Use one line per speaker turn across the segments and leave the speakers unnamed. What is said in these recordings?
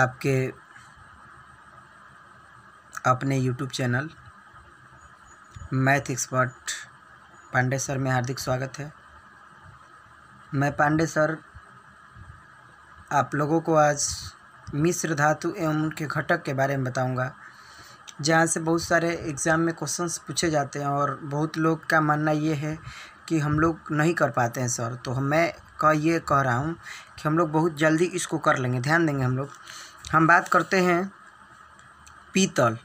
आपके अपने YouTube channel math expert Pandey sir में हार्दिक स्वागत है मैं पांडे सर आप लोगों को आज मिश्र धातु एवं उनके घटक के बारे में बताऊंगा जहाँ से बहुत सारे एग्ज़ाम में क्वेश्चंस पूछे जाते हैं और बहुत लोग का मानना ये है कि हम लोग नहीं कर पाते हैं सर तो हम मैं का ये कह रहा हूँ कि हम लोग बहुत जल्दी इसको कर लेंगे ध्यान देंगे हम लोग हम बात करते हैं पीतल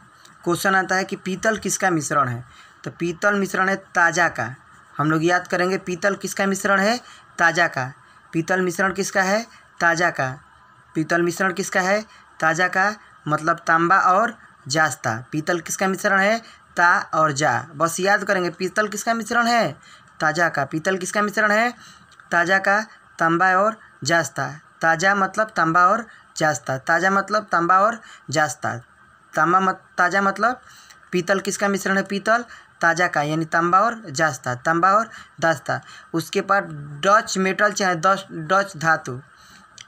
क्वेश्चन आता है कि पीतल किसका मिश्रण है तो पीतल मिश्रण है ताज़ा का हम लोग याद करेंगे पीतल किसका मिश्रण है ताज़ा का पीतल मिश्रण किसका है ताज़ा का पीतल मिश्रण किसका है ताज़ा का मतलब तांबा और जास्ता पीतल किसका मिश्रण है ता और जा बस याद करेंगे पीतल किसका मिश्रण है ताज़ा का पीतल किसका मिश्रण है ताज़ा का तांबा और जास्ता ताज़ा मतलब तांबा और जास्ता ताज़ा मतलब तांबा और जास्ता तांबा मत ताज़ा मतलब पीतल किसका मिश्रण है पीतल ताज़ा का यानी तांबा और जास्ता तांबा और दास्ता उसके बाद डच मेटल चाहे डच डच धातु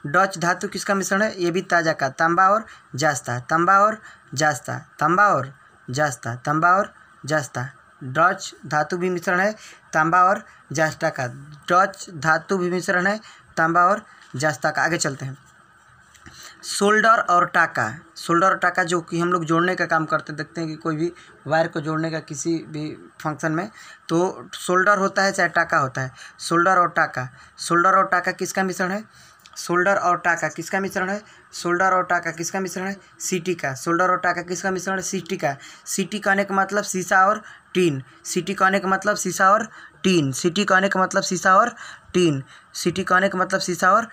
डच धातु किसका मिश्रण है ये भी ताज़ा का तांबा और जास्ता तांबा और जास्ता तांबा और जास्ता तांबा और जास्ता डच धातु भी मिश्रण है तांबा और जास्टा का डच धातु भी मिश्रण है तांबा और जास्ता का आगे चलते हैं शोल्डर और टाका शोल्डर और टाका जो कि हम लोग जोड़ने का काम करते देखते हैं कि कोई भी वायर को जोड़ने का किसी भी फंक्शन में तो शोल्डर होता है चाहे टाका होता है शोल्डर और टाका शोल्डर और टाका किसका मिश्रण है शोल्डर और टाका किसका मिश्रण है शोल्डर और टाका किसका मिश्रण है सीटी का शोल्डर और टाका किसका मिश्रण है सीटी का सीटी कहने का मतलब शीशा और टीन सीटी कहने का मतलब शीशा और टीन सीटी कहने का मतलब शीशा और टीन सीटी कहने का मतलब शीशा और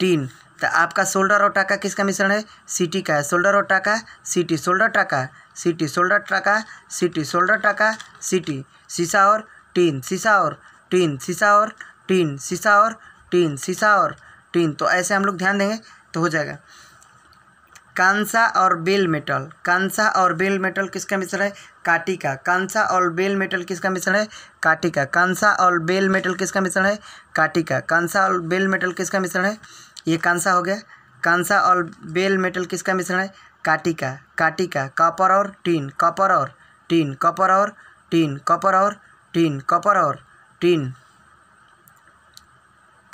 टीन तो आपका शोल्डर और टाका किसका मिश्रण है सीटी का है शोल्डर और टाका सीटी शोल्डर टाका सीटी शोल्डर टाका सीटी शोल्डर टाका सीटी शीशा और टीन शीशा और टीन शीशा और टीन शीशा और टीन शीशा और टीन तो ऐसे हम लोग ध्यान देंगे तो हो जाएगा कांसा और बेल मेटल कांसा और बेल मेटल किसका मिश्रण है काटी का कांसा और बेल मेटल किसका मिश्रण है काटी का कांसा और बेल मेटल किसका मिश्रण है काटी का कांसा और बेल मेटल किसका मिश्रण है ये कांसा हो गया कांसा और बेल मेटल किसका मिश्रण है काटी का काटी का कॉपर और टीन कॉपर और टीन कॉपर और टीन कॉपर और टीन कॉपर और टीन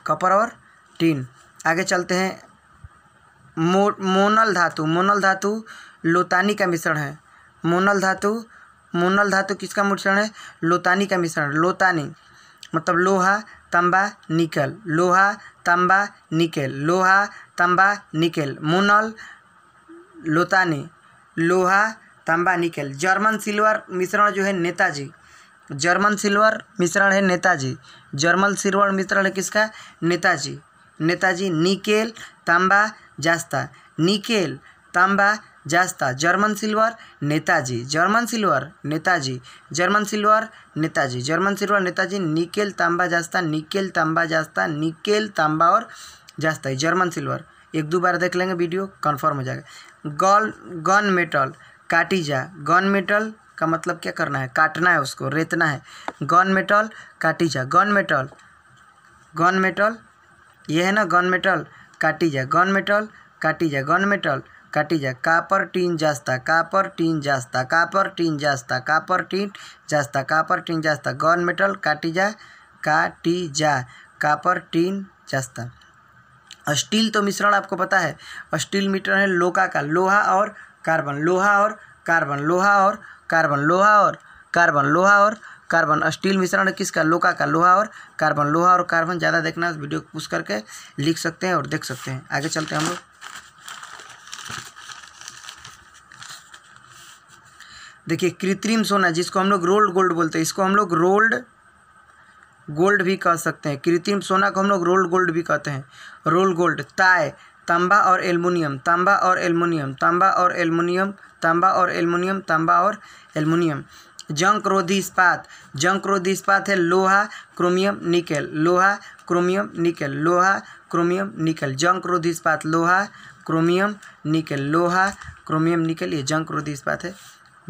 कॉपर और तीन आगे चलते हैं मो मोनल धातु मोनल धातु लोतानी का मिश्रण है मोनल धातु मोनल धातु किसका मिश्रण है लोतानी का मिश्रण लोतानी मतलब लोहा तांबा निकल लोहा तांबा निकल लोहा तांबा निकल मोनल लोतानी लोहा तांबा निकल जर्मन सिल्वर मिश्रण जो है नेताजी जर्मन सिल्वर मिश्रण है नेताजी जर्मन सिल्वर मिश्रण है किसका नेताजी नेताजी निकेल तांबा जास्ता निकेल तांबा जास्ता जर्मन सिल्वर नेताजी जर्मन सिल्वर नेताजी जर्मन सिल्वर नेताजी जर्मन सिल्वर नेताजी निकेल तांबा जास्ता निकेल तांबा जास्ता निकेल तांबा और जास्ता जर्मन सिल्वर एक दो बार देख लेंगे वीडियो कन्फर्म हो जाएगा गॉल गन मेटल काटीजा गन मेटल का मतलब क्या करना है काटना है उसको रेतना है गन मेटल काटीजा गन मेटल गन मेटल ये है ना गन मेटल काटी जा गन मेटल काटी जा गन मेटल काटी जा कापर टीन जास्ता कापर टीन जास्ता कापर टीन जास्ता कापर टीन जास्ता कापर टीन जास्ता गन मेटल काटी जा काटी जा कापर टीन जास्ता स्टील तो मिश्रण आपको पता है स्टील मिश्रण है लोका का लोहा और कार्बन लोहा और कार्बन लोहा और कार्बन लोहा और कार्बन लोहा और कार्बन स्टील मिश्रण किसका लोका का लोहा और कार्बन लोहा और कार्बन ज़्यादा देखना है वीडियो पूछ करके लिख सकते हैं और देख सकते हैं आगे चलते हैं हम लोग देखिए कृत्रिम सोना जिसको हम लोग रोल्ड गोल्ड बोलते हैं इसको हम लोग रोल्ड गोल्ड भी कह सकते हैं कृत्रिम सोना को हम लोग रोल्ड गोल्ड भी कहते हैं रोल गोल्ड ताय तांबा और एल्युमिनियम तांबा और एल्युमिनियम तांबा और एल्युमिनियम तांबा और एल्युमिनियम तांबा और एल्युमिनियम जंक रोधी इस्पात जंक रोधी इस्पात है लोहा क्रोमियम निकेल लोहा क्रोमियम निकेल लोहा क्रोमियम निकेल जंक रोधी इस्पात लोहा क्रोमियम निकेल लोहा क्रोमियम निकेल ये जंक रोधी इस्पात है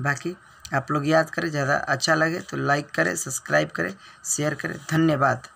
बाकी आप लोग याद करें ज़्यादा अच्छा लगे तो लाइक करें सब्सक्राइब करें शेयर करें धन्यवाद